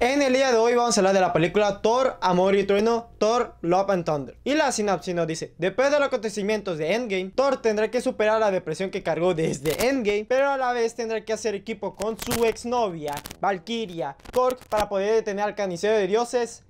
En el día de hoy vamos a hablar de la película Thor, Amor y Trueno, Thor, Love and Thunder. Y la sinapsis nos dice, después de los acontecimientos de Endgame, Thor tendrá que superar la depresión que cargó desde Endgame, pero a la vez tendrá que hacer equipo con su exnovia, Valkyria, Korg, para poder detener al canicero de dioses,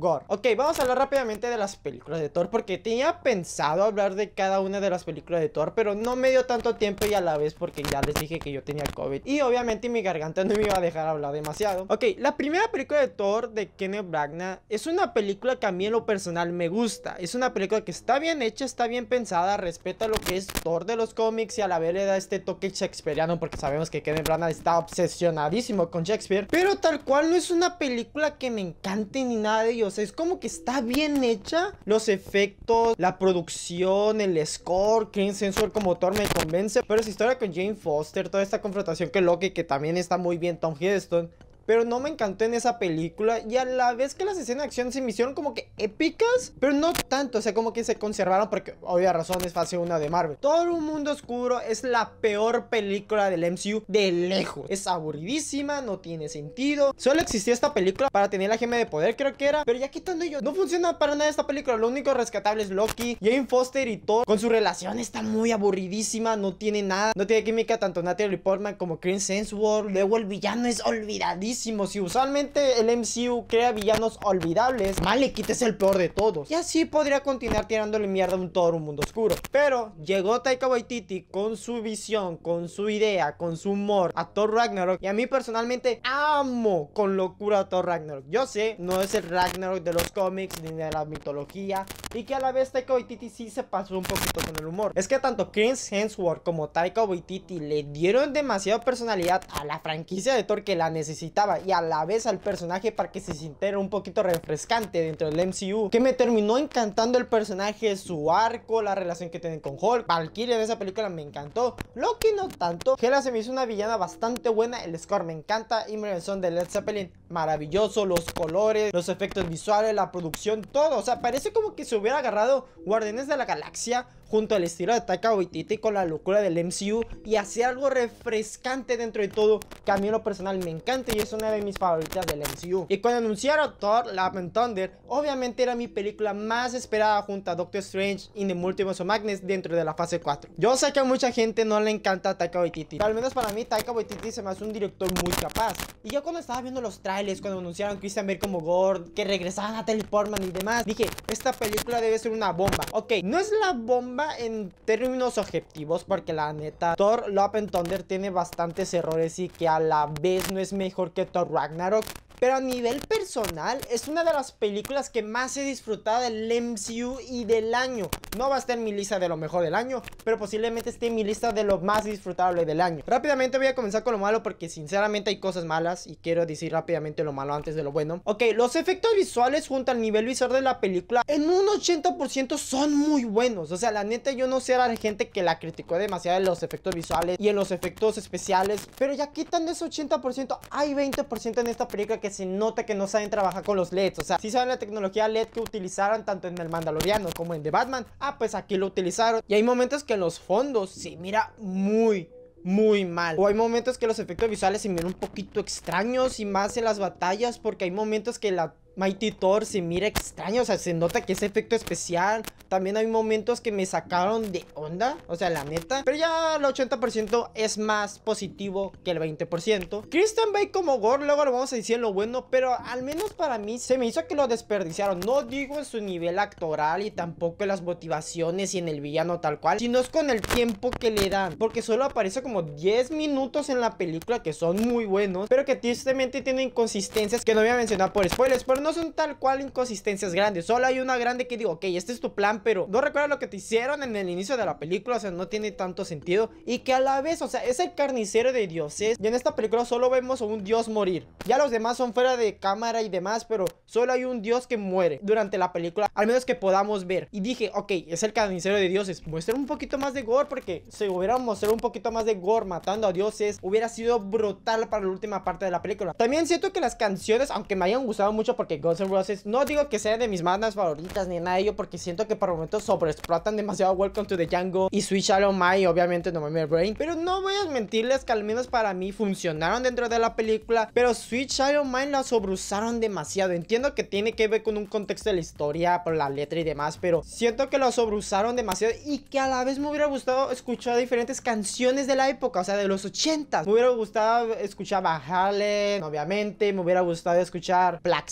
Ok, vamos a hablar rápidamente de las películas de Thor porque tenía pensado hablar de cada una de las películas de Thor, pero no me dio tanto tiempo y a la vez porque ya les dije que yo tenía COVID y obviamente mi garganta no me iba a dejar hablar demasiado. Ok, la primera película de Thor de Kenneth Branagh es una película que a mí en lo personal me gusta. Es una película que está bien hecha, está bien pensada, respeta lo que es Thor de los cómics y a la vez le da este toque Shakespeareano porque sabemos que Kenneth Branagh está obsesionadísimo con Shakespeare, pero tal cual no es una película que me encante ni nada de ello o sea, es como que está bien hecha. Los efectos, la producción, el score, King Sensor como Thor me convence. Pero esa historia con Jane Foster, toda esta confrontación que Loki, que también está muy bien Tom Hiddleston pero no me encantó en esa película. Y a la vez que las escenas de acción se me hicieron como que épicas, pero no tanto. O sea, como que se conservaron porque, obvia razón, es fase 1 de Marvel. Todo un mundo oscuro es la peor película del MCU de lejos. Es aburridísima, no tiene sentido. Solo existía esta película para tener la gema de poder, creo que era. Pero ya quitando ello, no funciona para nada esta película. Lo único rescatable es Loki, Jane Foster y Thor. Con su relación está muy aburridísima, no tiene nada. No tiene química tanto Natalie Portman como Chris Hemsworth. Luego el villano es olvidadísimo si usualmente el MCU crea villanos olvidables, le es el peor de todos. Y así podría continuar tirándole mierda a un todo un mundo oscuro. Pero llegó Taika Waititi con su visión, con su idea, con su humor a Thor Ragnarok. Y a mí personalmente amo con locura a Thor Ragnarok. Yo sé, no es el Ragnarok de los cómics ni de la mitología, y que a la vez Taika Waititi sí se pasó un poquito con el humor. Es que tanto Chris Hemsworth como Taika Waititi le dieron demasiada personalidad a la franquicia de Thor que la necesitaba y a la vez al personaje para que se sintiera un poquito refrescante dentro del MCU, que me terminó encantando el personaje, su arco, la relación que tienen con Hulk. Valkyrie de esa película me encantó, Lo que no tanto. Hela se me hizo una villana bastante buena, el score me encanta y me de Led Zeppelin maravilloso, los colores, los efectos visuales, la producción, todo, o sea, parece como que se hubiera agarrado Guardianes de la Galaxia junto al estilo de Taika Waititi con la locura del MCU y hacer algo refrescante dentro de todo que a mí lo personal me encanta y es una de mis favoritas del MCU. Y cuando anunciaron Thor Love and Thunder, obviamente era mi película más esperada junto a Doctor Strange y The Multiverse of Madness dentro de la fase 4. Yo sé que a mucha gente no le encanta Taika Waititi, pero al menos para mí Taika Waititi se me hace un director muy capaz. Y yo cuando estaba viendo los trailers, cuando anunciaron Christian Bale como Gord, que regresaban a Teleportman y demás, dije, esta película debe ser una bomba. Ok, no es la bomba en términos objetivos porque la neta, Thor Love and Thunder tiene bastantes errores y que a la vez no es mejor que Thor Ragnarok. Pero a nivel personal, es una de las películas que más he disfrutado del MCU y del año. No va a estar en mi lista de lo mejor del año, pero posiblemente esté en mi lista de lo más disfrutable del año. Rápidamente voy a comenzar con lo malo porque sinceramente hay cosas malas y quiero decir rápidamente lo malo antes de lo bueno. Ok, los efectos visuales junto al nivel visual de la película en un 80% son muy buenos. O sea, la neta yo no sé a la gente que la criticó demasiado en los efectos visuales y en los efectos especiales. Pero ya quitando ese 80%, hay 20% en esta película que se nota que no saben trabajar con los LEDs. O sea, si saben la tecnología LED que utilizaron tanto en el Mandaloriano como en The Batman. Ah, pues aquí lo utilizaron. Y hay momentos que los fondos se mira muy, muy mal. O hay momentos que los efectos visuales se miran un poquito extraños y más en las batallas porque hay momentos que la Mighty Thor se mira extraño, o sea, se nota que es efecto especial. También hay momentos que me sacaron de onda, o sea, la neta. Pero ya el 80% es más positivo que el 20%. Christian Bale como Gore, luego lo vamos a decir lo bueno, pero al menos para mí se me hizo que lo desperdiciaron. No digo en su nivel actoral y tampoco en las motivaciones y en el villano tal cual, sino es con el tiempo que le dan. Porque solo aparece como 10 minutos en la película que son muy buenos, pero que tristemente tienen inconsistencias que no voy a mencionar por spoilers, pero no son tal cual inconsistencias grandes. Solo hay una grande que digo, ok, este es tu plan, pero no recuerda lo que te hicieron en el inicio de la película. O sea, no tiene tanto sentido. Y que a la vez, o sea, es el carnicero de dioses. Y en esta película solo vemos a un dios morir. Ya los demás son fuera de cámara y demás, pero solo hay un dios que muere durante la película. Al menos que podamos ver. Y dije, ok, es el carnicero de dioses. Muestra un poquito más de gore porque si hubieran mostrado un poquito más de gore matando a dioses, hubiera sido brutal para la última parte de la película. También siento que las canciones, aunque me hayan gustado mucho porque Roses. No digo que sea de mis bandas favoritas ni nada de ello, porque siento que por momentos sobreexplotan demasiado Welcome to the Django y Sweet Shallow My obviamente No me me Brain. Pero no voy a mentirles que al menos para mí funcionaron dentro de la película, pero Sweet Shallow My la sobreusaron demasiado. Entiendo que tiene que ver con un contexto de la historia, por la letra y demás, pero siento que la sobreusaron demasiado y que a la vez me hubiera gustado escuchar diferentes canciones de la época, o sea, de los 80. Me hubiera gustado escuchar Van Halen, obviamente, me hubiera gustado escuchar Black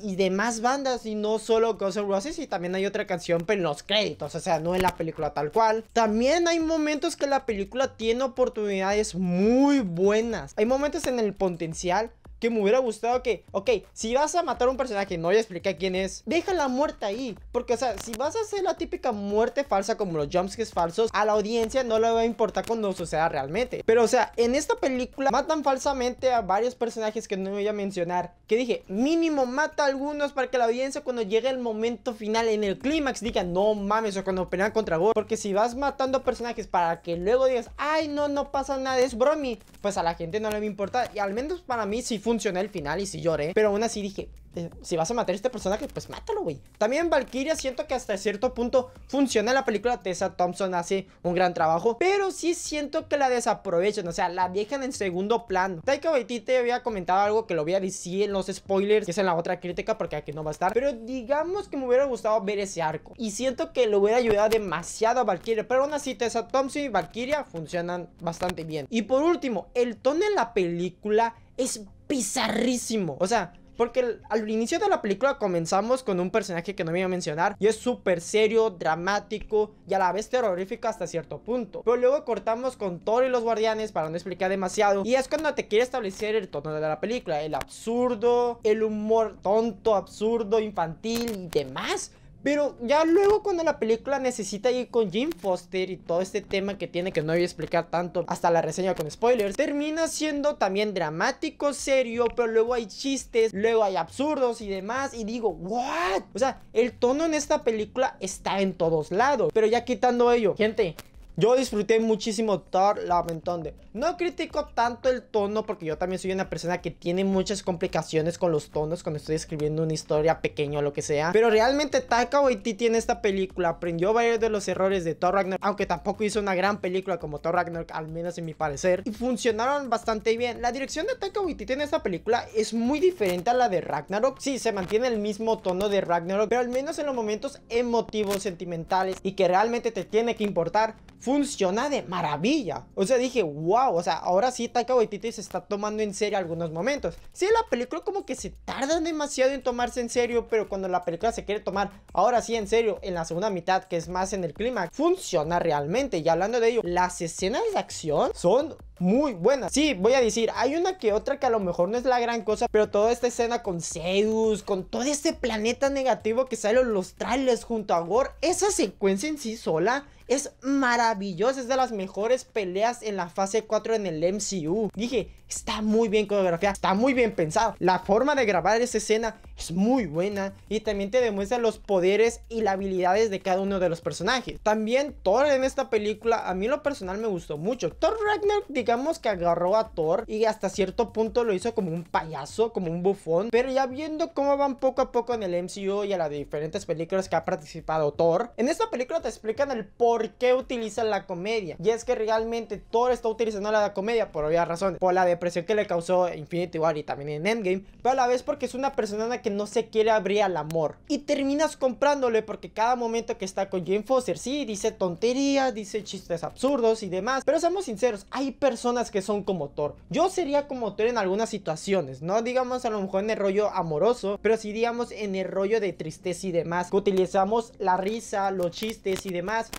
y demás bandas y no solo Guns N' Roses y también hay otra canción pues, en los créditos, o sea, no en la película tal cual. También hay momentos que la película tiene oportunidades muy buenas. Hay momentos en el potencial que me hubiera gustado que, ok, si vas a matar un personaje, no voy a explicar quién es, Deja la muerte ahí. Porque, o sea, si vas a hacer la típica muerte falsa como los jumps que es falsos, a la audiencia no le va a importar cuando suceda realmente. Pero, o sea, en esta película matan falsamente a varios personajes que no voy a mencionar. Que dije, mínimo mata a algunos para que la audiencia cuando llegue el momento final en el clímax diga, no mames, o cuando pelean contra Gore. Porque si vas matando personajes para que luego digas, ay, no, no pasa nada, es bromi, pues a la gente no le va a importar. Y al menos para mí, si funcionó el final y sí lloré, pero aún así dije, eh, si vas a matar a este personaje, pues mátalo, güey. También Valkyria siento que hasta cierto punto funciona la película. Tessa Thompson hace un gran trabajo, pero sí siento que la desaprovechan, o sea, la dejan en segundo plano. Taika Waititi había comentado algo que lo voy a decir en los spoilers, que es en la otra crítica, porque aquí no va a estar. Pero digamos que me hubiera gustado ver ese arco. Y siento que le hubiera ayudado demasiado a Valkyria, pero aún así Tessa Thompson y Valkyria funcionan bastante bien. Y por último, el tono en la película es bizarrísimo. O sea, porque al inicio de la película comenzamos con un personaje que no me iba a mencionar y es súper serio, dramático y a la vez terrorífico hasta cierto punto. Pero luego cortamos con Thor y los guardianes para no explicar demasiado y es cuando te quiere establecer el tono de la película, el absurdo, el humor tonto, absurdo, infantil y demás. Pero ya luego cuando la película necesita ir con Jim Foster y todo este tema que tiene que no voy a explicar tanto hasta la reseña con spoilers, termina siendo también dramático, serio, pero luego hay chistes, luego hay absurdos y demás y digo, ¿what? O sea, el tono en esta película está en todos lados, pero ya quitando ello, gente, yo disfruté muchísimo Thor Love and No critico tanto el tono porque yo también soy una persona que tiene muchas complicaciones con los tonos cuando estoy escribiendo una historia pequeña o lo que sea. Pero realmente Taika Waititi en esta película aprendió varios de los errores de Thor Ragnarok, aunque tampoco hizo una gran película como Thor Ragnarok, al menos en mi parecer. Y funcionaron bastante bien. La dirección de Taika Waititi en esta película es muy diferente a la de Ragnarok. Sí, se mantiene el mismo tono de Ragnarok, pero al menos en los momentos emotivos, sentimentales y que realmente te tiene que importar funciona de maravilla. O sea, dije, wow, o sea, ahora sí Taika Waititi se está tomando en serio algunos momentos. Sí, la película como que se tarda demasiado en tomarse en serio, pero cuando la película se quiere tomar ahora sí en serio, en la segunda mitad, que es más en el clima, funciona realmente. Y hablando de ello, las escenas de acción son muy buenas. Sí, voy a decir, hay una que otra que a lo mejor no es la gran cosa, pero toda esta escena con Zeus, con todo este planeta negativo que sale en los trailers junto a Gore, esa secuencia en sí sola es maravilloso es de las mejores peleas en la fase 4 en el MCU. Dije, está muy bien coreografiada está muy bien pensado. La forma de grabar esa escena es muy buena y también te demuestra los poderes y las habilidades de cada uno de los personajes. También Thor en esta película, a mí lo personal me gustó mucho. Thor Ragnar, digamos que agarró a Thor y hasta cierto punto lo hizo como un payaso, como un bufón. Pero ya viendo cómo van poco a poco en el MCU y a las diferentes películas que ha participado Thor, en esta película te explican el por por qué utiliza la comedia. Y es que realmente Thor está utilizando la comedia por obvias razones. Por la depresión que le causó Infinity War y también en Endgame. Pero a la vez porque es una persona que no se quiere abrir al amor. Y terminas comprándole porque cada momento que está con Jane Foster, sí, dice tonterías, dice chistes absurdos y demás. Pero seamos sinceros, hay personas que son como Thor. Yo sería como Thor en algunas situaciones, ¿no? Digamos a lo mejor en el rollo amoroso, pero sí digamos en el rollo de tristeza y demás. Que utilizamos la risa, los chistes y demás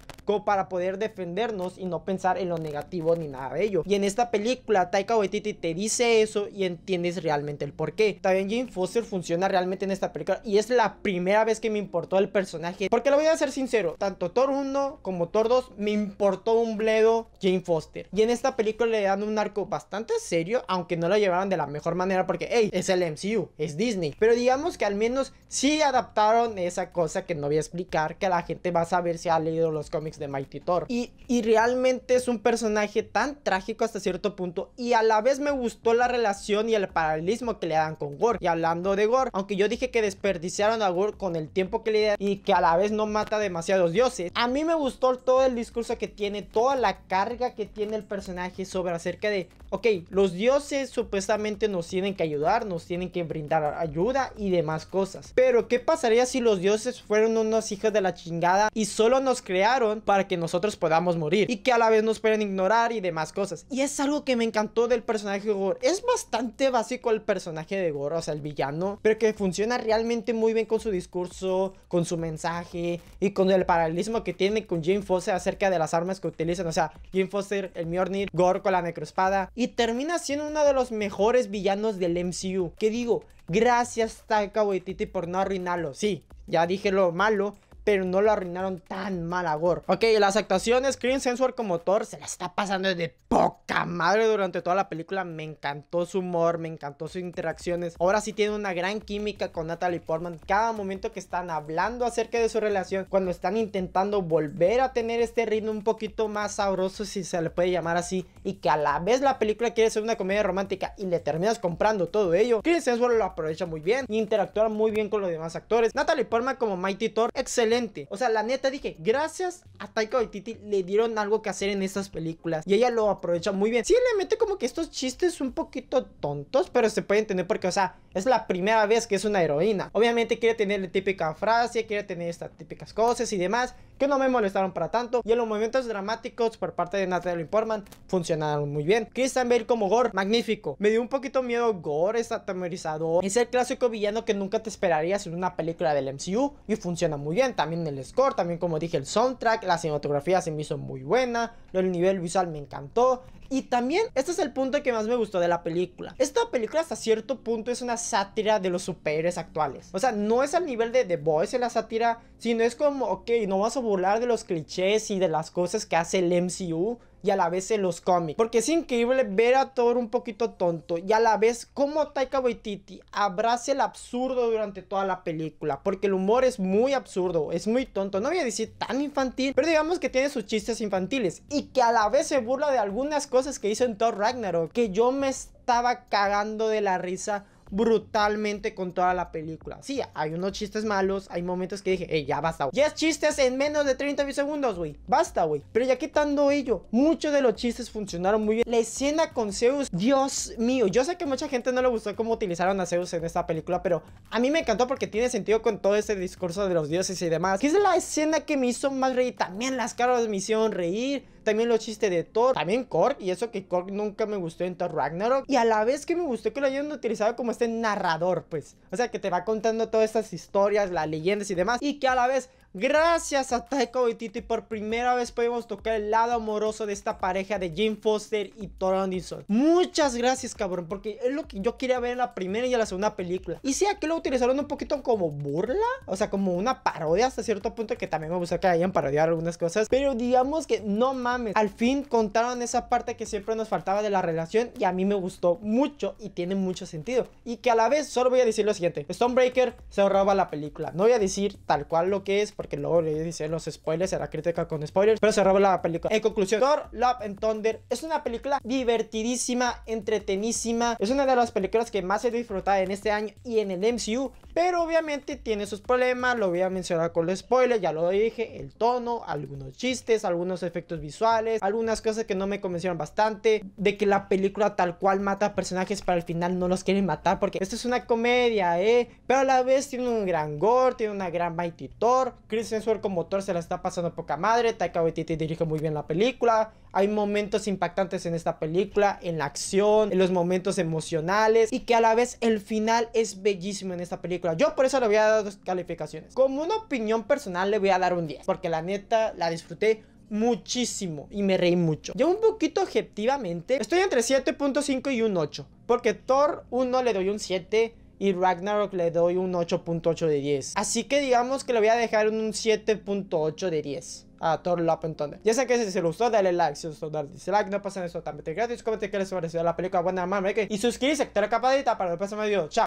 para poder defendernos y no pensar en lo negativo ni nada de ello. Y en esta película, Taika Waititi te dice eso y entiendes realmente el por qué. También Jane Foster funciona realmente en esta película y es la primera vez que me importó el personaje. Porque lo voy a ser sincero, tanto Thor 1 como Thor 2 me importó un bledo Jane Foster. Y en esta película le dan un arco bastante serio, aunque no lo llevaron de la mejor manera porque, hey, es el MCU, es Disney. Pero digamos que al menos sí adaptaron esa cosa que no voy a explicar, que la gente va a saber si ha leído los cómics de Mighty Thor. Y, y realmente es un personaje tan trágico hasta cierto punto y a la vez me gustó la relación y el paralelismo que le dan con Gore. Y hablando de Gore, aunque yo dije que desperdiciaron a Gore con el tiempo que le dan y que a la vez no mata demasiados dioses, a mí me gustó todo el discurso que tiene, toda la carga que tiene el personaje sobre acerca de, ok, los dioses supuestamente nos tienen que ayudar, nos tienen que brindar ayuda y demás cosas. Pero ¿qué pasaría si los dioses fueron unos hijos de la chingada y solo nos crearon para que nosotros podamos morir y que a la vez nos pueden ignorar y demás cosas. Y es algo que me encantó del personaje de Gore. Es bastante básico el personaje de Gore, o sea, el villano, pero que funciona realmente muy bien con su discurso, con su mensaje y con el paralelismo que tiene con Jane Foster acerca de las armas que utilizan. O sea, Jane Foster, el Mjornir, Gore con la necroespada y termina siendo uno de los mejores villanos del MCU. Que digo, gracias Taika Waititi por no arruinarlo. Sí, ya dije lo malo, pero no lo arruinaron tan mal a Gore. Ok, las actuaciones, Chris Sensor como Thor se la está pasando de poca madre durante toda la película. Me encantó su humor, me encantó sus interacciones. Ahora sí tiene una gran química con Natalie Portman. Cada momento que están hablando acerca de su relación, cuando están intentando volver a tener este ritmo un poquito más sabroso, si se le puede llamar así, y que a la vez la película quiere ser una comedia romántica y le terminas comprando todo ello, Chris Sensor lo aprovecha muy bien y interactúa muy bien con los demás actores. Natalie Portman como Mighty Thor, excelente o sea, la neta dije, gracias a Taika Waititi le dieron algo que hacer en estas películas. Y ella lo aprovecha muy bien. Sí, le mete como que estos chistes un poquito tontos, pero se pueden entender porque, o sea, es la primera vez que es una heroína. Obviamente quiere tener la típica frase, quiere tener estas típicas cosas y demás, que no me molestaron para tanto. Y en los momentos dramáticos por parte de Natalie Portman funcionaron muy bien. Christian Bale como Gore, magnífico. Me dio un poquito miedo Gore, es atemorizador. Es el clásico villano que nunca te esperarías en una película del MCU y funciona muy bien también el score, también como dije el soundtrack, la cinematografía se me hizo muy buena, el nivel visual me encantó, y también, este es el punto que más me gustó de la película. Esta película hasta cierto punto es una sátira de los superhéroes actuales. O sea, no es al nivel de The Boys en la sátira, sino es como, ok, no vas a burlar de los clichés y de las cosas que hace el MCU, y a la vez en los cómics. Porque es increíble ver a Thor un poquito tonto y a la vez como Taika Waititi abraza el absurdo durante toda la película. Porque el humor es muy absurdo, es muy tonto. No voy a decir tan infantil, pero digamos que tiene sus chistes infantiles y que a la vez se burla de algunas cosas que hizo en Thor Ragnarok. Que yo me estaba cagando de la risa brutalmente con toda la película. Sí, hay unos chistes malos, hay momentos que dije, eh, ya basta, Ya es chistes en menos de 30 segundos, güey. Basta, güey. Pero ya quitando ello, muchos de los chistes funcionaron muy bien. La escena con Zeus, Dios mío, yo sé que mucha gente no le gustó cómo utilizaron a Zeus en esta película, pero a mí me encantó porque tiene sentido con todo ese discurso de los dioses y demás. Que es la escena que me hizo más reír. También las caras me hicieron reír. También los chistes de Thor. También Korg. Y eso que Korg nunca me gustó en Thor Ragnarok. Y a la vez que me gustó que lo hayan utilizado como este narrador, pues. O sea, que te va contando todas estas historias, las leyendas y demás. Y que a la vez Gracias a Taika Y por primera vez podemos tocar el lado amoroso de esta pareja de Jane Foster y Anderson Muchas gracias, cabrón, porque es lo que yo quería ver en la primera y en la segunda película. Y sí, aquí lo utilizaron un poquito como burla, o sea, como una parodia hasta cierto punto que también me gusta que hayan parodiado algunas cosas, pero digamos que no mames, al fin contaron esa parte que siempre nos faltaba de la relación y a mí me gustó mucho y tiene mucho sentido. Y que a la vez solo voy a decir lo siguiente, Stonebreaker se ahorraba la película. No voy a decir tal cual lo que es porque luego le dice los spoilers, Era crítica con spoilers, pero se la película. En conclusión, Thor Love and Thunder es una película divertidísima, entretenísima, es una de las películas que más he disfrutado en este año y en el MCU, pero obviamente tiene sus problemas, lo voy a mencionar con los spoilers, ya lo dije, el tono, algunos chistes, algunos efectos visuales, algunas cosas que no me convencieron bastante, de que la película tal cual mata personajes para el final no los quieren matar porque esto es una comedia, eh, pero a la vez tiene un gran gore, tiene una gran Mighty Thor, Chris Hemsworth como Thor se la está pasando poca madre. Taika Waititi dirige muy bien la película. Hay momentos impactantes en esta película, en la acción, en los momentos emocionales y que a la vez el final es bellísimo en esta película. Yo por eso le voy a dar dos calificaciones. Como una opinión personal le voy a dar un 10, porque la neta la disfruté muchísimo y me reí mucho. Yo un poquito objetivamente, estoy entre 7.5 y un 8, porque Thor 1 le doy un 7, y Ragnarok le doy un 8.8 de 10. Así que digamos que le voy a dejar un 7.8 de 10 a Thor Love and Thunder. Ya sé que si se lo gustó, dale like. Si os gustó, dale dislike. No pasen eso totalmente gratis. Comenten qué les parecido la película. Buena mamá, ¿eh? y suscríbete, activa la campanita para no próximo video. Chao.